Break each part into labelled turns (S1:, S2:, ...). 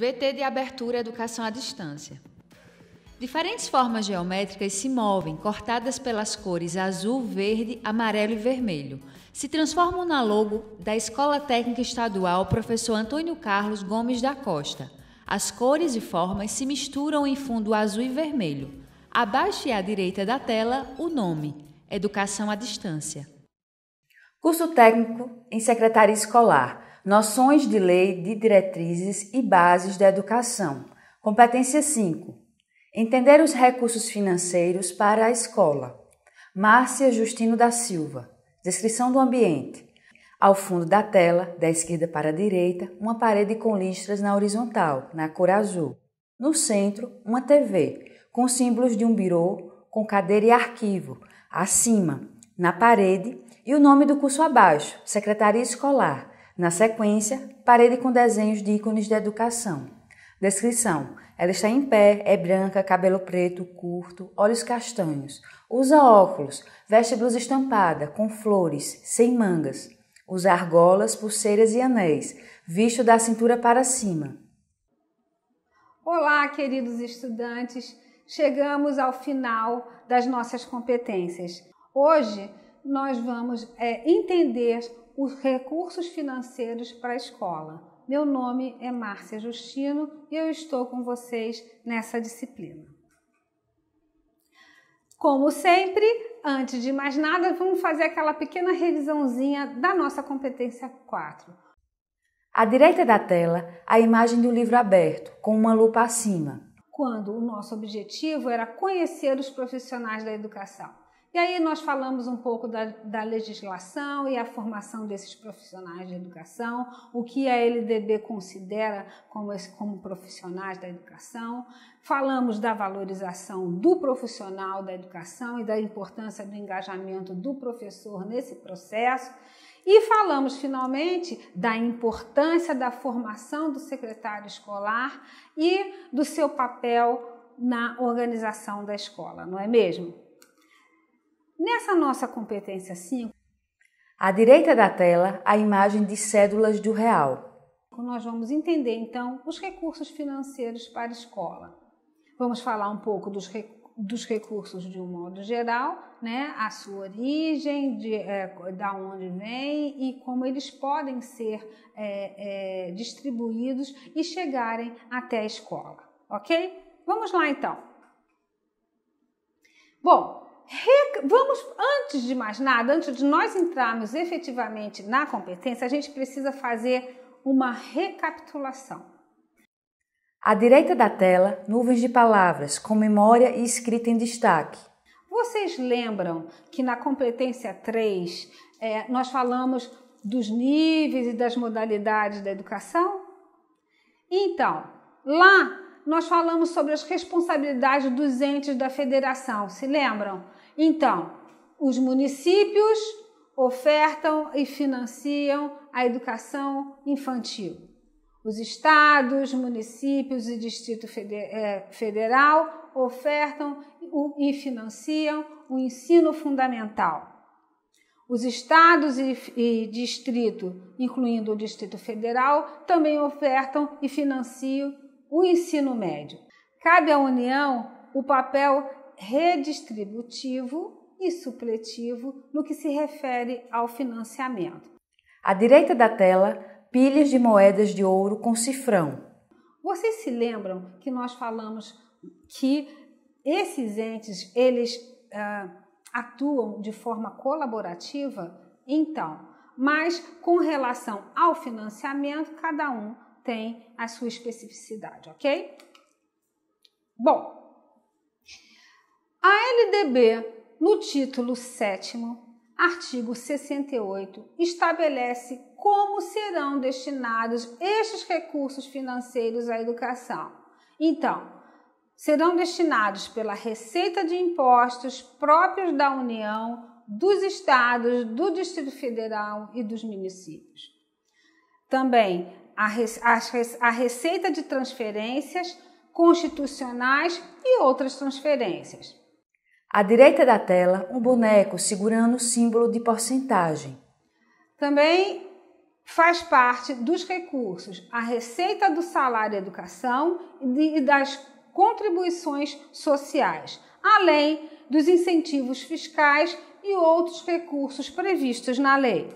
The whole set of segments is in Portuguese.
S1: VT de abertura Educação à Distância. Diferentes formas geométricas se movem, cortadas pelas cores azul, verde, amarelo e vermelho. Se transformam na logo da Escola Técnica Estadual Professor Antônio Carlos Gomes da Costa. As cores e formas se misturam em fundo azul e vermelho. Abaixo e à direita da tela, o nome: Educação à Distância. Curso técnico em secretaria escolar. Noções de lei, de diretrizes e bases da educação. Competência 5. Entender os recursos financeiros para a escola. Márcia Justino da Silva. Descrição do ambiente. Ao fundo da tela, da esquerda para a direita, uma parede com listras na horizontal, na cor azul. No centro, uma TV, com símbolos de um birô, com cadeira e arquivo. Acima, na parede, e o nome do curso abaixo, Secretaria Escolar. Na sequência, parede com desenhos de ícones da de educação. Descrição: ela está em pé, é branca, cabelo preto, curto, olhos castanhos. Usa óculos, veste blusa estampada, com flores, sem mangas. Usa argolas, pulseiras e anéis, visto da cintura para cima.
S2: Olá, queridos estudantes! Chegamos ao final das nossas competências. Hoje nós vamos é, entender os recursos financeiros para a escola. Meu nome é Márcia Justino e eu estou com vocês nessa disciplina. Como sempre, antes de mais nada, vamos fazer aquela pequena revisãozinha da nossa competência 4.
S1: À direita da tela, a imagem do livro aberto, com uma lupa acima.
S2: Quando o nosso objetivo era conhecer os profissionais da educação. E aí nós falamos um pouco da, da, legislação e a formação desses profissionais de educação, o que a LDB considera como, como profissionais da educação. Falamos da valorização do profissional da educação e da importância do engajamento do professor nesse processo. E falamos finalmente da importância da formação do secretário escolar e do seu papel na organização da escola, não é mesmo? Nessa nossa competência 5,
S1: à direita da tela, a imagem de cédulas do real.
S2: Nós vamos entender então os recursos financeiros para a escola. Vamos falar um pouco dos, dos recursos de um modo geral, né? a sua origem, de, é, da onde vem e como eles podem ser é, é, distribuídos e chegarem até a escola, ok? Vamos lá então. Bom, vamos, antes de mais nada, antes de nós entrarmos efetivamente na competência, a gente precisa fazer uma recapitulação.
S1: À direita da tela, nuvens de palavras com memória e escrita em destaque.
S2: Vocês lembram que na competência 3 é, nós falamos dos níveis e das modalidades da educação? Então, lá nós falamos sobre as responsabilidades dos entes da federação, se lembram? Então, os municípios ofertam e financiam a educação infantil. Os estados, municípios e Distrito é, Federal ofertam e financiam o ensino fundamental. Os estados e, distrito, incluindo o Distrito Federal, também ofertam e financiam o ensino médio. Cabe à União o papel redistributivo e supletivo no que se refere ao financiamento.
S1: À direita da tela, pilhas de moedas de ouro com cifrão.
S2: Vocês se lembram que nós falamos que esses entes eles uh, atuam de forma colaborativa? Então, mas com relação ao financiamento, cada um tem a sua especificidade, ok? Bom, a LDB, no título 7, artigo 68, estabelece como serão destinados estes recursos financeiros à educação. Então, serão destinados pela receita de impostos próprios da União, dos estados, do Distrito Federal e dos municípios. Também a, receita de transferências constitucionais e outras transferências.
S1: À direita da tela, um boneco segurando o símbolo de porcentagem.
S2: Também faz parte dos recursos a receita do salário educação e das contribuições sociais, além dos incentivos fiscais e outros recursos previstos na lei.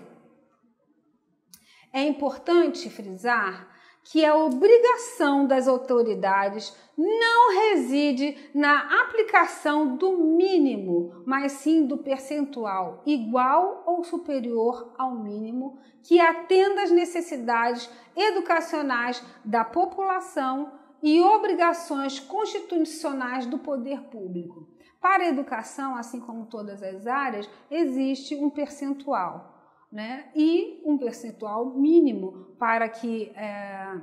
S2: É importante frisar que é a obrigação das autoridades não reside na aplicação do mínimo, mas sim do percentual igual ou superior ao mínimo que atenda às necessidades educacionais da população e obrigações constitucionais do poder público. Para a educação, assim como todas as áreas, existe um percentual né? e um percentual mínimo para que é,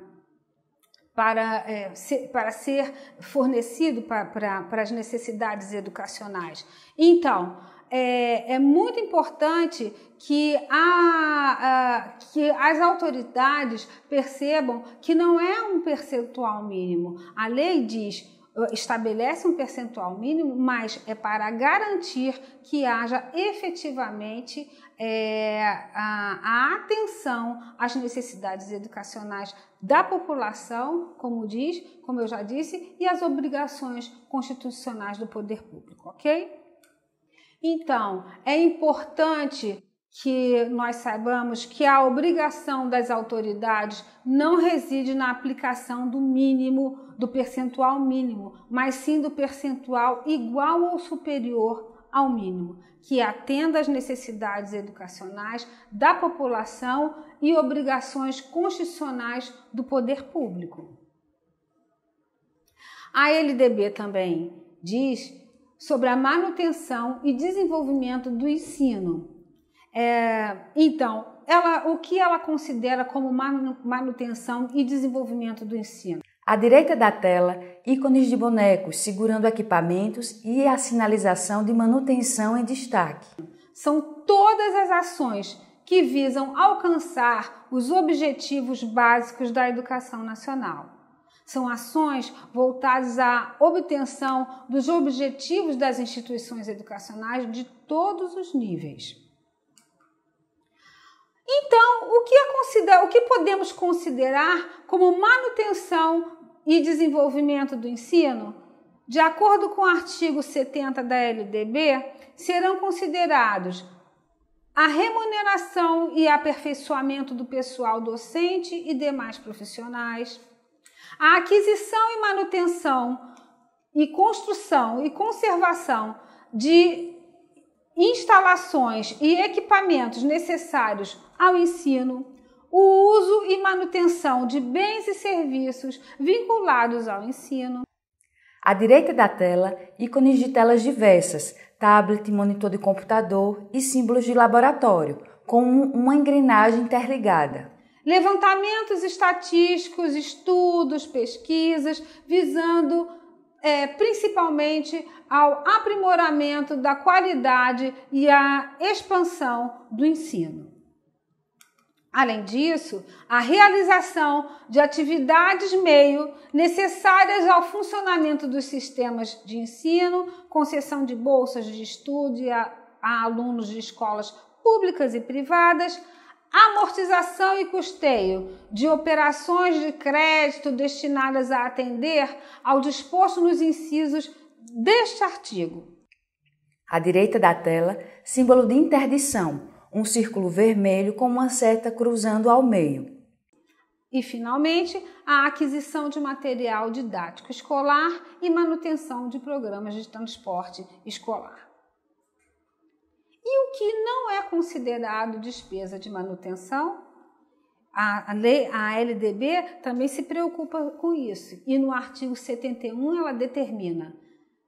S2: para, é, ser, para ser fornecido para, para, para as necessidades educacionais. Então, é, é muito importante que, a, a, que as autoridades percebam que não é um percentual mínimo. A lei diz eh, estabelece um percentual mínimo, mas é para garantir que haja efetivamente é, a, a, atenção às necessidades educacionais da população, como diz, como eu já disse, e às obrigações constitucionais do poder público, ok? Então, é importante que nós saibamos que a obrigação das autoridades não reside na aplicação do mínimo, do percentual mínimo, mas sim do percentual igual ou superior ao mínimo, que atenda às necessidades educacionais da população e obrigações constitucionais do poder público. A LDB também diz sobre a manutenção e desenvolvimento do ensino é, então, ela, o que ela considera como manutenção e desenvolvimento do ensino?
S1: À direita da tela, ícones de bonecos segurando equipamentos e a sinalização
S2: de manutenção em destaque. São todas as ações que visam alcançar os objetivos básicos da educação nacional. São ações voltadas à obtenção dos objetivos das instituições educacionais de todos os níveis. Então, o que, é o que podemos considerar como manutenção e desenvolvimento do ensino? De acordo com o artigo 70 da LDB, serão considerados a remuneração e aperfeiçoamento do pessoal docente e demais profissionais, a aquisição e manutenção e construção e conservação de instalações e equipamentos necessários ao ensino, o uso e manutenção de bens e serviços vinculados ao ensino.
S1: À direita da tela, ícones de telas diversas, tablet, monitor de computador e símbolos de laboratório, com uma engrenagem interligada.
S2: Levantamentos estatísticos, estudos, pesquisas visando é, principalmente ao aprimoramento da qualidade e à expansão do ensino. Além disso, a realização de atividades meio necessárias ao funcionamento dos sistemas de ensino, concessão de bolsas de estudo a, a alunos de escolas públicas e privadas, amortização e custeio de operações de crédito destinadas a atender ao disposto nos incisos deste artigo.
S1: À direita da tela, símbolo de interdição, um círculo vermelho com uma seta cruzando ao meio.
S2: E, finalmente, a aquisição de material didático escolar e manutenção de programas de transporte escolar. E o que não é considerado despesa de manutenção? A lei, a LDB, também se preocupa com isso. E no artigo 71 ela determina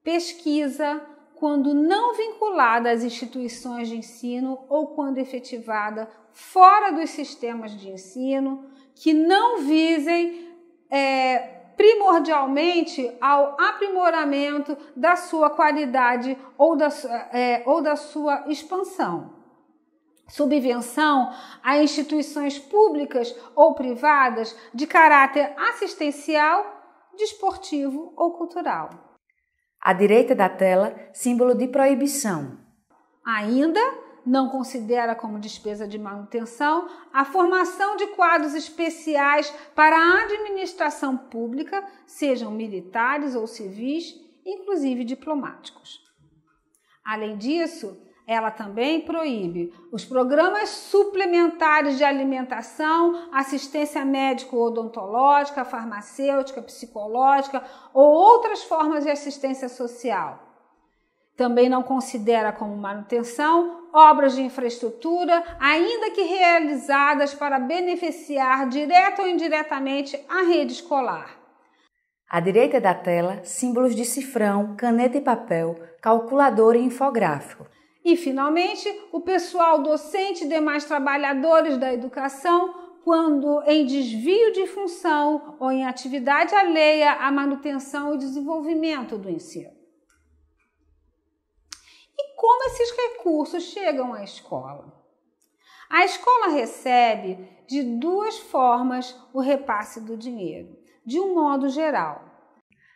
S2: pesquisa quando não vinculada às instituições de ensino ou quando efetivada fora dos sistemas de ensino que não visem é, primordialmente ao aprimoramento da sua qualidade ou da, é, ou da sua expansão. Subvenção a instituições públicas ou privadas de caráter assistencial, desportivo ou cultural.
S1: À direita da tela, símbolo de
S2: proibição. Ainda não considera como despesa de manutenção a formação de quadros especiais para a administração pública, sejam militares ou civis, inclusive diplomáticos. Além disso, ela também proíbe os programas suplementares de alimentação, assistência médico-odontológica, farmacêutica, psicológica ou outras formas de assistência social. Também não considera como manutenção obras de infraestrutura, ainda que realizadas para beneficiar direta ou indiretamente a rede escolar.
S1: À direita da tela, símbolos de cifrão, caneta e papel, calculador e infográfico.
S2: E, finalmente, o pessoal docente e demais trabalhadores da educação quando em desvio de função ou em atividade alheia à manutenção e desenvolvimento do ensino. E como esses recursos chegam à escola? A escola recebe de duas formas o repasse do dinheiro, de um modo geral.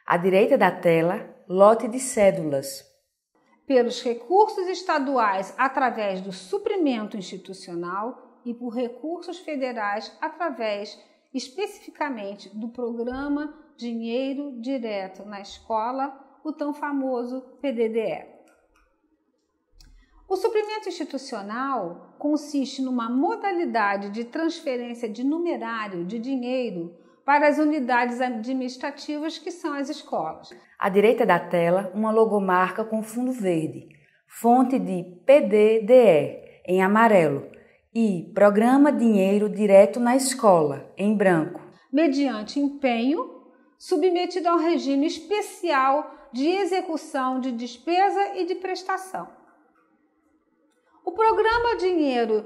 S1: À direita da tela, lote de cédulas.
S2: Pelos recursos estaduais através do suprimento institucional e por recursos federais através especificamente do programa Dinheiro Direto na Escola, o tão famoso PDDE. O suprimento institucional consiste numa modalidade de transferência de numerário de dinheiro para as unidades administrativas que são as escolas.
S1: À direita da tela, uma logomarca com fundo verde, fonte de PDDE em amarelo e Programa Dinheiro Direto na Escola em branco,
S2: mediante empenho submetido ao regime especial de execução de despesa e de prestação. O programa Dinheiro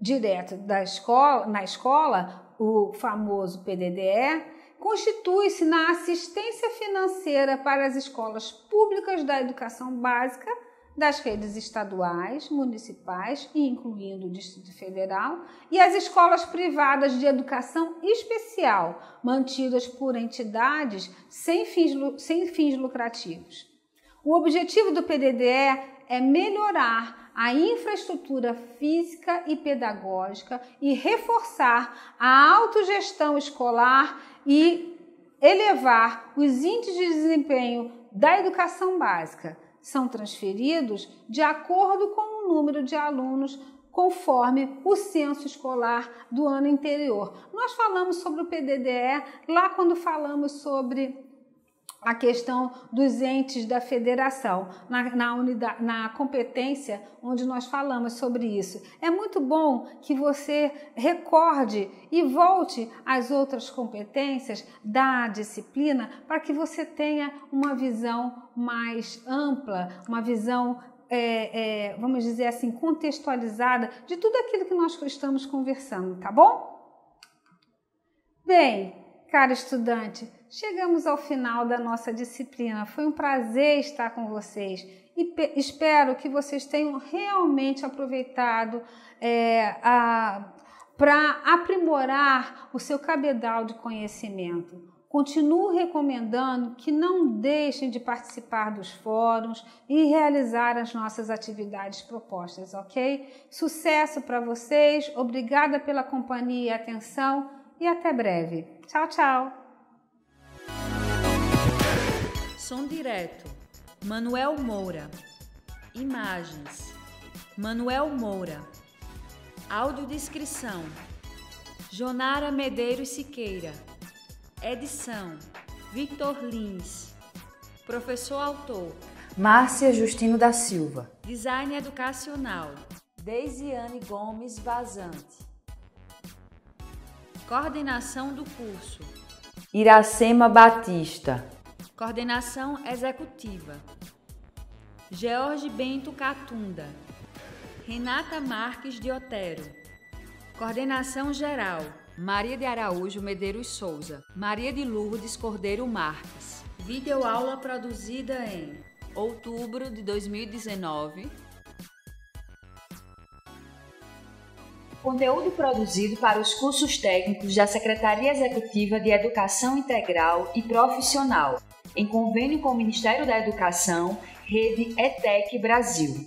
S2: Direto da escola, na escola, o famoso PDDE, constitui-se na assistência financeira para as escolas públicas da educação básica das redes estaduais, municipais e incluindo o Distrito Federal, e as escolas privadas de educação especial, mantidas por entidades sem fins, sem fins lucrativos. O objetivo do PDDE é melhorar a infraestrutura física e pedagógica e reforçar a autogestão escolar e elevar os índices de desempenho da educação básica. São transferidos de acordo com o número de alunos conforme o censo escolar do ano anterior. Nós falamos sobre o PDDE lá quando falamos sobre a questão dos entes da federação, na, na, unidade, na competência onde nós falamos sobre isso. É muito bom que você recorde e volte às outras competências da disciplina para que você tenha uma visão mais ampla, uma visão é, é, vamos dizer assim, contextualizada de tudo aquilo que nós estamos conversando, tá bom? Bem, cara estudante, chegamos ao final da nossa disciplina. Foi um prazer estar com vocês e espero que vocês tenham realmente aproveitado é, para aprimorar o seu cabedal de conhecimento. Continuo recomendando que não deixem de participar dos fóruns e realizar as nossas atividades propostas, ok? Sucesso para vocês, obrigada pela companhia e atenção e até breve. Tchau, tchau! Som direto. Manuel Moura.
S1: Imagens. Manuel Moura. Audiodescrição. Jonara Medeiros Siqueira. Edição. Victor Lins. Professor autor. Márcia Justino da Silva. Design educacional. Deisiane Gomes Vazante. Coordenação do curso. Iracema Batista. Coordenação Executiva: George Bento Catunda, Renata Marques de Otero. Coordenação Geral: Maria de Araújo Medeiros Souza, Maria de Lourdes Cordeiro Marques. Videoaula produzida em outubro de 2019. Conteúdo produzido para os cursos técnicos da Secretaria Executiva de Educação Integral e Profissional em convênio com o Ministério da Educação, Rede ETEC Brasil.